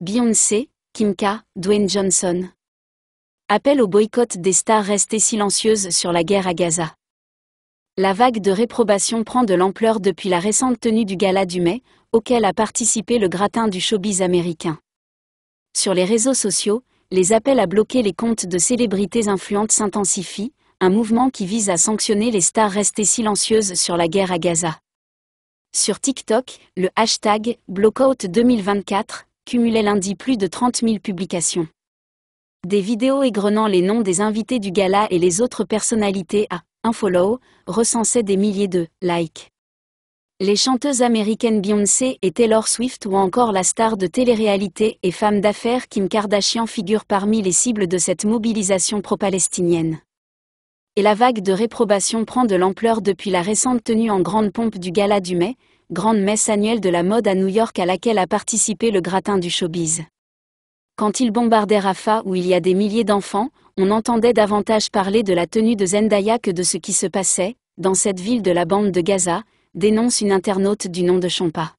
Beyoncé, Kim Dwayne Johnson. Appel au boycott des stars restées silencieuses sur la guerre à Gaza. La vague de réprobation prend de l'ampleur depuis la récente tenue du gala du mai, auquel a participé le gratin du showbiz américain. Sur les réseaux sociaux, les appels à bloquer les comptes de célébrités influentes s'intensifient, un mouvement qui vise à sanctionner les stars restées silencieuses sur la guerre à Gaza. Sur TikTok, le hashtag Blockout 2024 cumulait lundi plus de 30 000 publications. Des vidéos égrenant les noms des invités du gala et les autres personnalités à follow » recensaient des milliers de likes. Les chanteuses américaines Beyoncé et Taylor Swift ou encore la star de télé-réalité et femme d'affaires Kim Kardashian figurent parmi les cibles de cette mobilisation pro-palestinienne et la vague de réprobation prend de l'ampleur depuis la récente tenue en grande pompe du gala du mai, grande messe annuelle de la mode à New York à laquelle a participé le gratin du showbiz. Quand ils bombardaient Rafa où il y a des milliers d'enfants, on entendait davantage parler de la tenue de Zendaya que de ce qui se passait, dans cette ville de la bande de Gaza, dénonce une internaute du nom de Champa.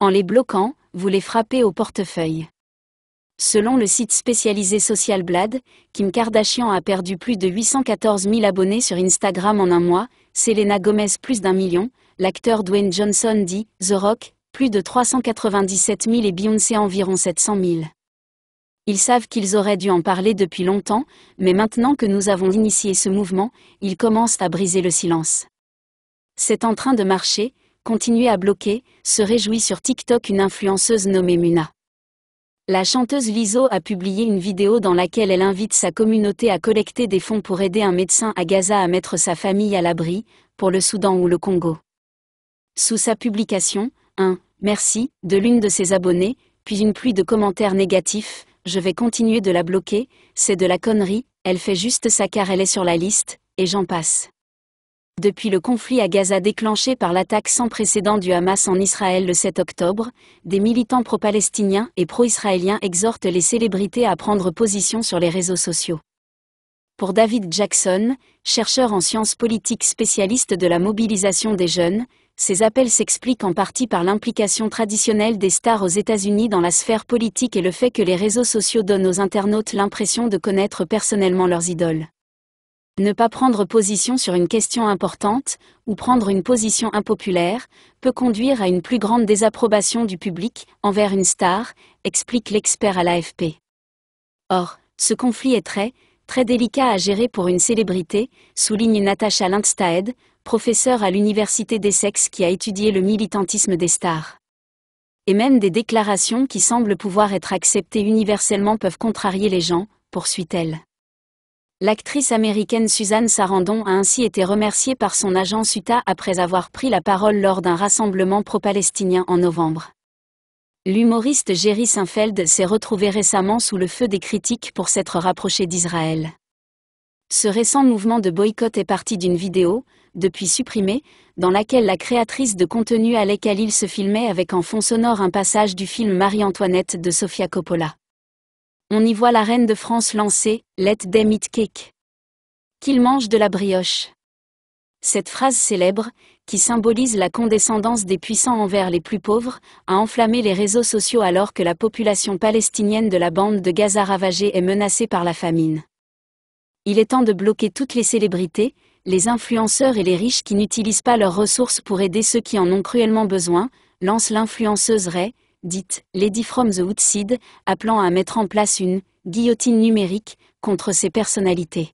En les bloquant, vous les frappez au portefeuille. Selon le site spécialisé Social Blade, Kim Kardashian a perdu plus de 814 000 abonnés sur Instagram en un mois, Selena Gomez plus d'un million, l'acteur Dwayne Johnson dit The Rock, plus de 397 000 et Beyoncé environ 700 000. Ils savent qu'ils auraient dû en parler depuis longtemps, mais maintenant que nous avons initié ce mouvement, ils commencent à briser le silence. C'est en train de marcher, continuer à bloquer, se réjouit sur TikTok une influenceuse nommée Muna. La chanteuse Lizzo a publié une vidéo dans laquelle elle invite sa communauté à collecter des fonds pour aider un médecin à Gaza à mettre sa famille à l'abri, pour le Soudan ou le Congo. Sous sa publication, un « merci » de l'une de ses abonnées, puis une pluie de commentaires négatifs, « je vais continuer de la bloquer, c'est de la connerie, elle fait juste ça car elle est sur la liste, et j'en passe. » Depuis le conflit à Gaza déclenché par l'attaque sans précédent du Hamas en Israël le 7 octobre, des militants pro-palestiniens et pro-israéliens exhortent les célébrités à prendre position sur les réseaux sociaux. Pour David Jackson, chercheur en sciences politiques spécialiste de la mobilisation des jeunes, ces appels s'expliquent en partie par l'implication traditionnelle des stars aux États-Unis dans la sphère politique et le fait que les réseaux sociaux donnent aux internautes l'impression de connaître personnellement leurs idoles. Ne pas prendre position sur une question importante, ou prendre une position impopulaire, peut conduire à une plus grande désapprobation du public envers une star, explique l'expert à l'AFP. Or, ce conflit est très, très délicat à gérer pour une célébrité, souligne Natasha Lindstaed, professeur à l'université d'Essex qui a étudié le militantisme des stars. Et même des déclarations qui semblent pouvoir être acceptées universellement peuvent contrarier les gens, poursuit-elle. L'actrice américaine Suzanne Sarandon a ainsi été remerciée par son agent Suta après avoir pris la parole lors d'un rassemblement pro-palestinien en novembre. L'humoriste Jerry Seinfeld s'est retrouvé récemment sous le feu des critiques pour s'être rapproché d'Israël. Ce récent mouvement de boycott est parti d'une vidéo, depuis supprimée, dans laquelle la créatrice de contenu Alec Khalil se filmait avec en fond sonore un passage du film Marie-Antoinette de Sofia Coppola. On y voit la reine de France lancer « Let them eat cake ». Qu'il mange de la brioche. Cette phrase célèbre, qui symbolise la condescendance des puissants envers les plus pauvres, a enflammé les réseaux sociaux alors que la population palestinienne de la bande de Gaza ravagée est menacée par la famine il est temps de bloquer toutes les célébrités, les influenceurs et les riches qui n'utilisent pas leurs ressources pour aider ceux qui en ont cruellement besoin, lance l'influenceuse Ray, dite Lady from the Woodside, appelant à mettre en place une guillotine numérique contre ces personnalités.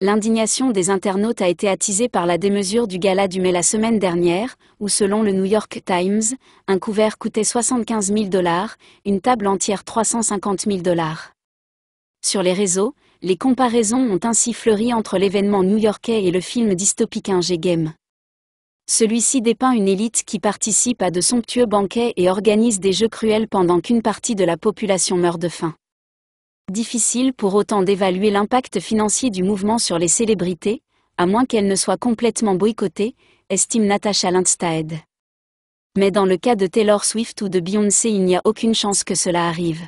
L'indignation des internautes a été attisée par la démesure du gala du mai la semaine dernière, où selon le New York Times, un couvert coûtait 75 000 dollars, une table entière 350 000 dollars. Sur les réseaux, les comparaisons ont ainsi fleuri entre l'événement new-yorkais et le film dystopique G Game. Celui-ci dépeint une élite qui participe à de somptueux banquets et organise des jeux cruels pendant qu'une partie de la population meurt de faim. Difficile pour autant d'évaluer l'impact financier du mouvement sur les célébrités, à moins qu'elles ne soient complètement boycottées, estime Natasha Lindstead. Mais dans le cas de Taylor Swift ou de Beyoncé il n'y a aucune chance que cela arrive.